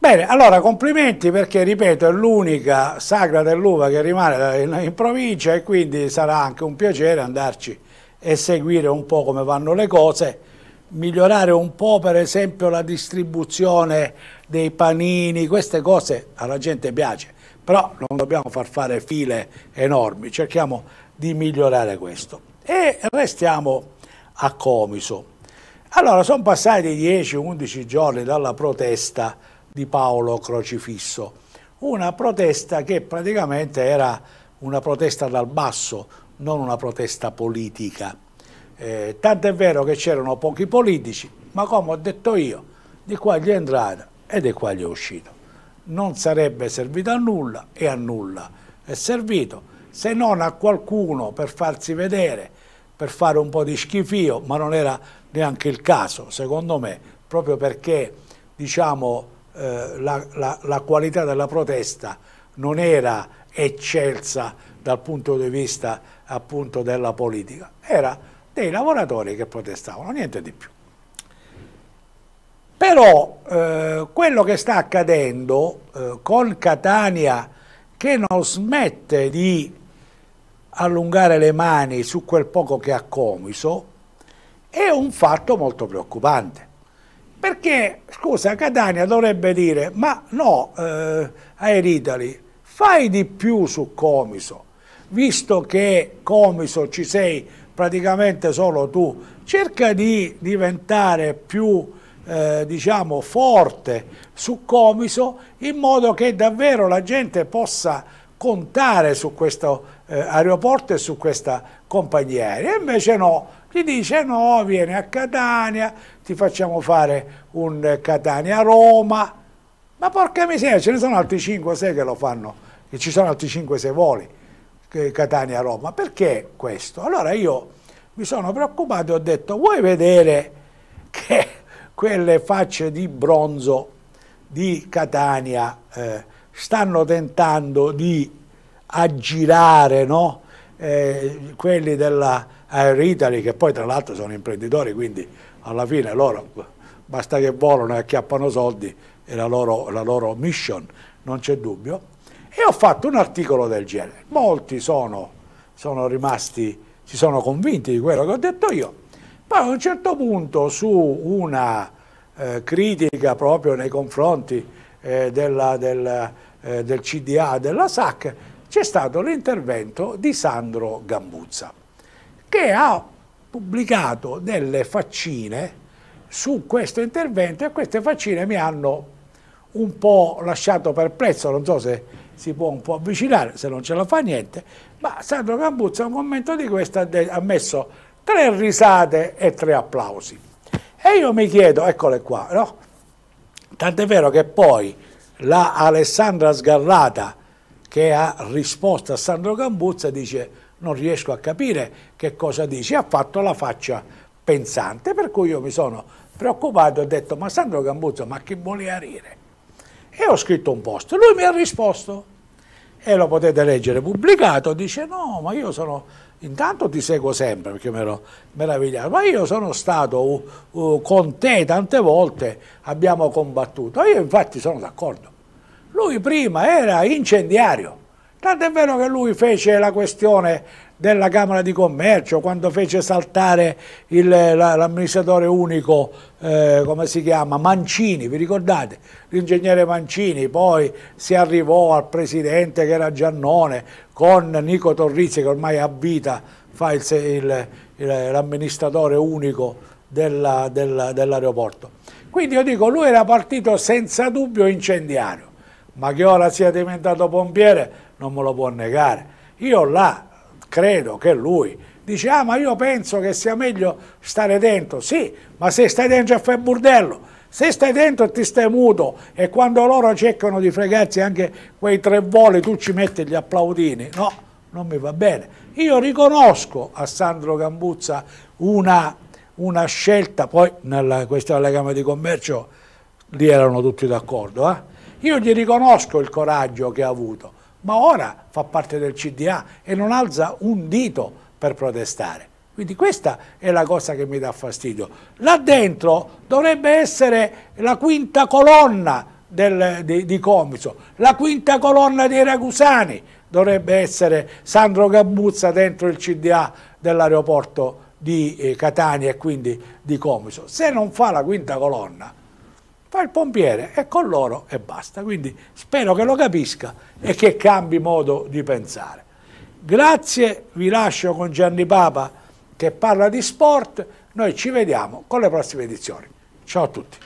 Bene, allora complimenti perché, ripeto, è l'unica sagra dell'uva che rimane in, in provincia e quindi sarà anche un piacere andarci e seguire un po' come vanno le cose migliorare un po' per esempio la distribuzione dei panini, queste cose alla gente piace, però non dobbiamo far fare file enormi, cerchiamo di migliorare questo. E restiamo a Comiso. Allora, sono passati 10-11 giorni dalla protesta di Paolo Crocifisso, una protesta che praticamente era una protesta dal basso, non una protesta politica. Eh, tanto è vero che c'erano pochi politici, ma come ho detto io, di qua gli è entrato e di qua gli è uscito. Non sarebbe servito a nulla e a nulla è servito, se non a qualcuno per farsi vedere, per fare un po' di schifio, ma non era neanche il caso, secondo me, proprio perché, diciamo, eh, la, la, la qualità della protesta non era eccelsa dal punto di vista appunto della politica, era dei lavoratori che protestavano, niente di più. Però eh, quello che sta accadendo eh, con Catania che non smette di allungare le mani su quel poco che ha comiso è un fatto molto preoccupante. Perché, scusa, Catania dovrebbe dire, ma no, eh, Air Italy, fai di più su Comiso, visto che Comiso ci sei praticamente solo tu, cerca di diventare più eh, diciamo forte su Comiso in modo che davvero la gente possa contare su questo eh, aeroporto e su questa compagnia aerea. Invece no, gli dice no, vieni a Catania, ti facciamo fare un Catania-Roma, ma porca miseria, ce ne sono altri 5-6 che lo fanno, e ci sono altri 5-6 voli Catania-Roma. Perché questo? Allora io mi sono preoccupato e ho detto vuoi vedere che quelle facce di bronzo di Catania eh, stanno tentando di aggirare no? eh, quelli dell'Aeritali che poi tra l'altro sono imprenditori, quindi alla fine loro basta che volano e acchiappano soldi, è la loro, la loro mission, non c'è dubbio. E ho fatto un articolo del genere. Molti sono, sono rimasti, si sono convinti di quello che ho detto io. Poi a un certo punto su una eh, critica proprio nei confronti eh, della, del, eh, del CDA della SAC, c'è stato l'intervento di Sandro Gambuzza, che ha pubblicato delle faccine su questo intervento e queste faccine mi hanno un po' lasciato perplesso, non so se si può un po' avvicinare, se non ce la fa niente, ma Sandro Gambuzza a un momento di questo ha messo tre risate e tre applausi. E io mi chiedo, eccole qua, no? Tant'è vero che poi la Alessandra Sgarrata, che ha risposto a Sandro Gambuzza dice non riesco a capire che cosa dice, ha fatto la faccia pensante, per cui io mi sono preoccupato e ho detto ma Sandro Gambuzza ma che vuole arire? E ho scritto un post, lui mi ha risposto e lo potete leggere pubblicato, dice no ma io sono, intanto ti seguo sempre perché mi ero meravigliato, ma io sono stato uh, uh, con te tante volte, abbiamo combattuto, io infatti sono d'accordo lui prima era incendiario, Tanto è vero che lui fece la questione della Camera di Commercio, quando fece saltare l'amministratore unico, eh, come si chiama, Mancini, vi ricordate? L'ingegnere Mancini, poi si arrivò al presidente che era Giannone, con Nico Torrizzi che ormai a vita fa l'amministratore unico dell'aeroporto. Dell Quindi io dico, lui era partito senza dubbio incendiario ma che ora sia diventato pompiere non me lo può negare. Io là credo che lui dice ah ma io penso che sia meglio stare dentro, sì, ma se stai dentro e fai burdello, se stai dentro e ti stai muto e quando loro cercano di fregarsi anche quei tre voli tu ci metti gli applaudini, no, non mi va bene. Io riconosco a Sandro Gambuzza una, una scelta, poi nella questione della Camera di Commercio lì erano tutti d'accordo, eh? Io gli riconosco il coraggio che ha avuto, ma ora fa parte del CDA e non alza un dito per protestare. Quindi questa è la cosa che mi dà fastidio. Là dentro dovrebbe essere la quinta colonna del, di, di Comiso, la quinta colonna dei Ragusani, dovrebbe essere Sandro Gabuzza dentro il CDA dell'aeroporto di eh, Catania e quindi di Comiso. Se non fa la quinta colonna fa il pompiere, e con loro e basta. Quindi spero che lo capisca e che cambi modo di pensare. Grazie, vi lascio con Gianni Papa che parla di sport, noi ci vediamo con le prossime edizioni. Ciao a tutti.